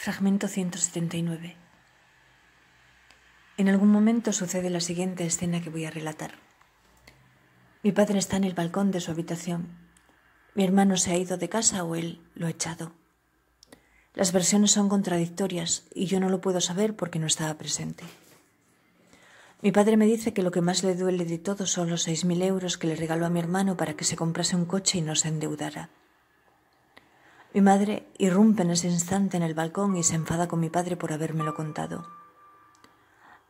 Fragmento 179. En algún momento sucede la siguiente escena que voy a relatar. Mi padre está en el balcón de su habitación. Mi hermano se ha ido de casa o él lo ha echado. Las versiones son contradictorias y yo no lo puedo saber porque no estaba presente. Mi padre me dice que lo que más le duele de todo son los 6.000 euros que le regaló a mi hermano para que se comprase un coche y no se endeudara. Mi madre irrumpe en ese instante en el balcón y se enfada con mi padre por habérmelo contado.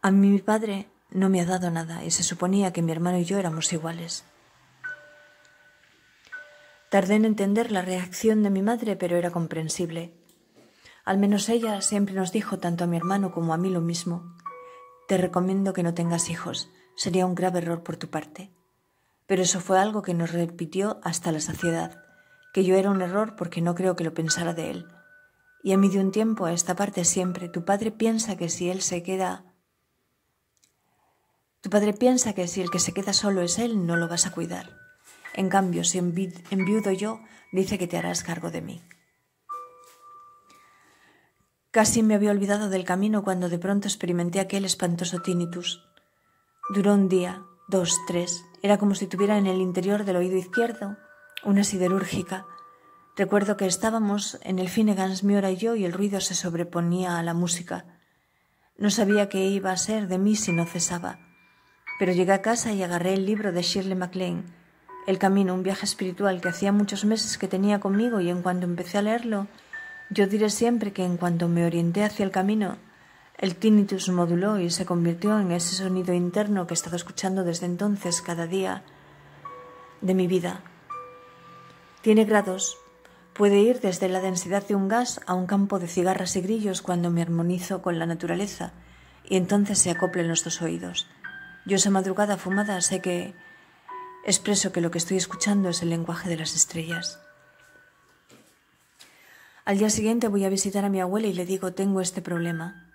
A mí mi padre no me ha dado nada y se suponía que mi hermano y yo éramos iguales. Tardé en entender la reacción de mi madre, pero era comprensible. Al menos ella siempre nos dijo tanto a mi hermano como a mí lo mismo. Te recomiendo que no tengas hijos, sería un grave error por tu parte. Pero eso fue algo que nos repitió hasta la saciedad que yo era un error porque no creo que lo pensara de él. Y a mí de un tiempo a esta parte siempre, tu padre piensa que si él se queda... Tu padre piensa que si el que se queda solo es él, no lo vas a cuidar. En cambio, si enviudo yo, dice que te harás cargo de mí. Casi me había olvidado del camino cuando de pronto experimenté aquel espantoso tinnitus. Duró un día, dos, tres. Era como si tuviera en el interior del oído izquierdo una siderúrgica. Recuerdo que estábamos en el Finnegan's Miora y yo y el ruido se sobreponía a la música. No sabía qué iba a ser de mí si no cesaba. Pero llegué a casa y agarré el libro de Shirley MacLaine, El camino, un viaje espiritual que hacía muchos meses que tenía conmigo y en cuanto empecé a leerlo, yo diré siempre que en cuanto me orienté hacia el camino, el tinnitus moduló y se convirtió en ese sonido interno que he estado escuchando desde entonces cada día de mi vida. Tiene grados. Puede ir desde la densidad de un gas a un campo de cigarras y grillos cuando me armonizo con la naturaleza y entonces se acoplen los dos oídos. Yo esa madrugada fumada sé que expreso que lo que estoy escuchando es el lenguaje de las estrellas. Al día siguiente voy a visitar a mi abuela y le digo, tengo este problema.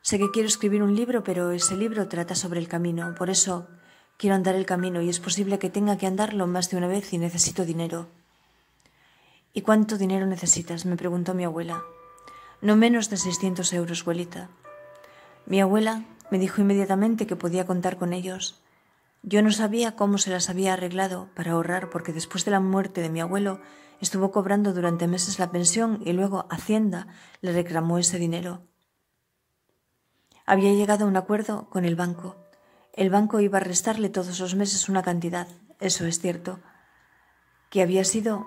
Sé que quiero escribir un libro, pero ese libro trata sobre el camino. Por eso quiero andar el camino y es posible que tenga que andarlo más de una vez y necesito dinero. ¿Y cuánto dinero necesitas? me preguntó mi abuela. No menos de 600 euros, abuelita. Mi abuela me dijo inmediatamente que podía contar con ellos. Yo no sabía cómo se las había arreglado para ahorrar porque después de la muerte de mi abuelo estuvo cobrando durante meses la pensión y luego Hacienda le reclamó ese dinero. Había llegado a un acuerdo con el banco. El banco iba a restarle todos los meses una cantidad, eso es cierto, que había sido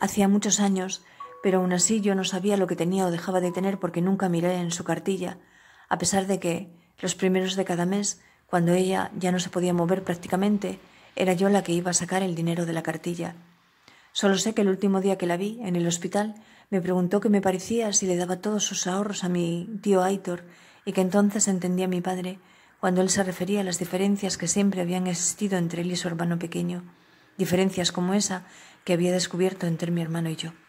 Hacía muchos años, pero aún así yo no sabía lo que tenía o dejaba de tener porque nunca miré en su cartilla, a pesar de que, los primeros de cada mes, cuando ella ya no se podía mover prácticamente, era yo la que iba a sacar el dinero de la cartilla. Solo sé que el último día que la vi, en el hospital, me preguntó qué me parecía si le daba todos sus ahorros a mi tío Aitor y que entonces entendía a mi padre cuando él se refería a las diferencias que siempre habían existido entre él y su hermano pequeño diferencias como esa que había descubierto entre mi hermano y yo.